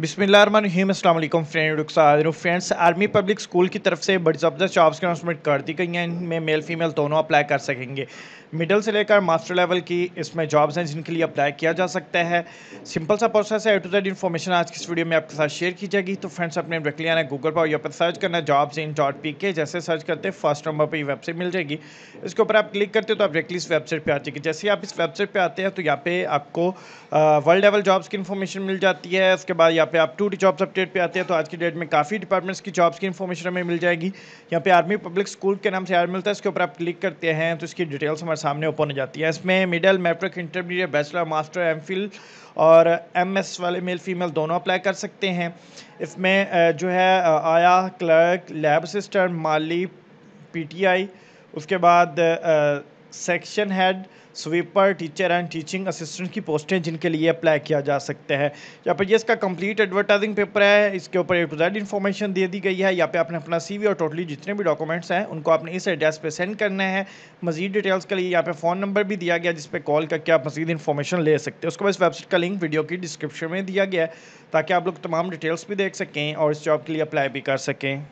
बिस्मिल्लाम friend friends army public school की तरफ से बड़ी ज़बरदस्त जॉब्स की अनाउंसमेंट कर दी गई हैं इनमें मेल फीमेल दोनों अप्लाई कर सकेंगे मिडिल से लेकर मास्टर लेवल की इसमें जॉब्स हैं जिनके लिए अप्लाई किया जा सकता है सिंपल सा प्रोसेस है टू जेड इन्फॉर्मेशन आज की इस वीडियो में आपके साथ शेयर की जाएगी तो फ्रेंड्स अपने डायरेक्टली आना गूगल पर या पर सर्च करना जॉब्स इन डॉट पी के जैसे सर्च करते हैं फर्स्ट नंबर पर ये वेबसाइट मिल जाएगी इसके ऊपर आप क्लिक करते हो तो आप डायरेक्टली इस वेबसाइट पर आ जाएगी जैसे आप इस वेबसाइट पर आते हैं तो यहाँ पे आपको वर्ल्ड लेवल जॉब्स की इन्फॉर्मेशन मिल जाती है उसके बाद यहाँ पे आप टू टी जॉब्स अपडेट पे आते हैं तो आज की डेट में काफ़ी डिपार्टमेंट्स की जॉब्स की इन्फॉर्मेशन हमें मिल जाएगी यहाँ पे आर्मी पब्लिक स्कूल के नाम से यार मिलता है इसके ऊपर आप क्लिक करते हैं तो इसकी डिटेल्स हमारे सामने ओपन हो जाती है इसमें middle matric intermediate bachelor master M और एम वाले मेल फीमेल दोनों अप्लाई कर सकते हैं इसमें जो है आया क्लर्क लैब असिस्टेंट माली पी उसके बाद section head sweeper teacher and teaching assistant की पोस्टें जिनके लिए अप्लाई किया जा सकते हैं यहाँ पर ये इसका कंप्लीट एडवर्टाइजिंग पेपर है इसके ऊपर एक टू इन्फॉर्मेशन दे दी गई है यहाँ पे आपने अपना सीवी और टोटली जितने भी डॉक्यूमेंट्स हैं उनको आपने इस एड्रेस पे सेंड करना है मजीद डिटेल्स के लिए यहाँ पे फ़ोन नंबर भी दिया गया जिस पर कॉल करके आप मजीद इन्फॉर्मेशन ले सकते हैं उसके बाद इस वेबसाइट का लिंक वीडियो की डिस्क्रिप्शन में दिया गया है ताकि आप लोग तमाम डिटेल्स भी देख सकें और इस जॉब के लिए अप्लाई भी कर सकें